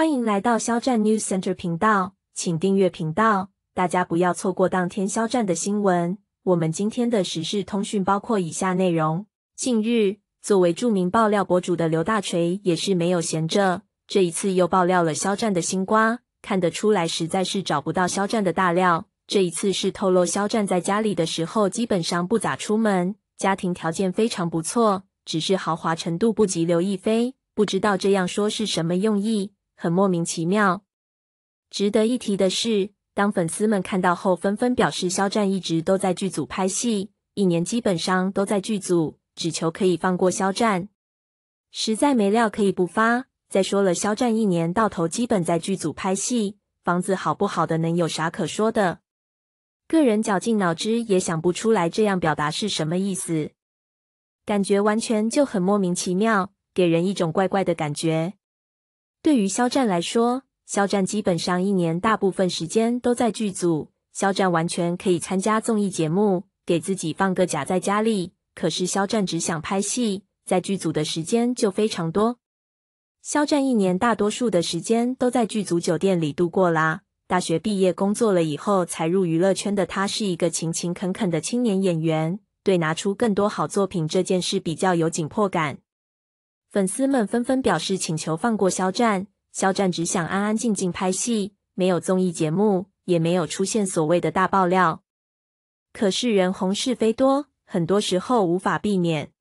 欢迎来到肖战 News Center 频道，请订阅频道，大家不要错过当天肖战的新闻。我们今天的时事通讯包括以下内容：近日，作为著名爆料博主的刘大锤也是没有闲着，这一次又爆料了肖战的新瓜。看得出来，实在是找不到肖战的大料。这一次是透露肖战在家里的时候基本上不咋出门，家庭条件非常不错，只是豪华程度不及刘亦菲。不知道这样说是什么用意。很莫名其妙。值得一提的是，当粉丝们看到后，纷纷表示肖战一直都在剧组拍戏，一年基本上都在剧组，只求可以放过肖战。实在没料可以不发。再说了，肖战一年到头基本在剧组拍戏，房子好不好的能有啥可说的？个人绞尽脑汁也想不出来，这样表达是什么意思？感觉完全就很莫名其妙，给人一种怪怪的感觉。对于肖战来说，肖战基本上一年大部分时间都在剧组。肖战完全可以参加综艺节目，给自己放个假，在家里。可是肖战只想拍戏，在剧组的时间就非常多。肖战一年大多数的时间都在剧组酒店里度过啦。大学毕业工作了以后才入娱乐圈的他，是一个勤勤恳恳的青年演员，对拿出更多好作品这件事比较有紧迫感。粉丝们纷纷表示请求放过肖战，肖战只想安安静静拍戏，没有综艺节目，也没有出现所谓的大爆料。可是人红是非多，很多时候无法避免。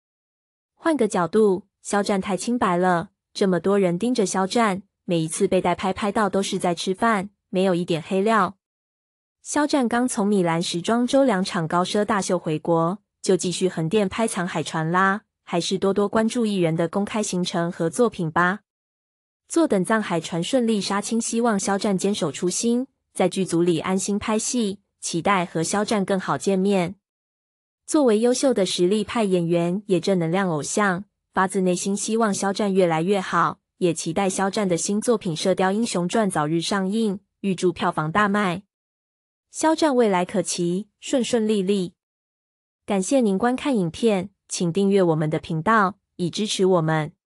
换个角度，肖战太清白了，这么多人盯着肖战，每一次被带拍拍到都是在吃饭，没有一点黑料。肖战刚从米兰时装周两场高奢大秀回国，就继续横店拍《藏海传》啦。还是多多关注艺人的公开行程和作品吧。坐等《藏海传》顺利杀青，希望肖战坚守初心，在剧组里安心拍戏。期待和肖战更好见面。作为优秀的实力派演员，也正能量偶像，发自内心希望肖战越来越好。也期待肖战的新作品《射雕英雄传》早日上映，预祝票房大卖。肖战未来可期，顺顺利利。感谢您观看影片。请订阅我们的频道，以支持我们。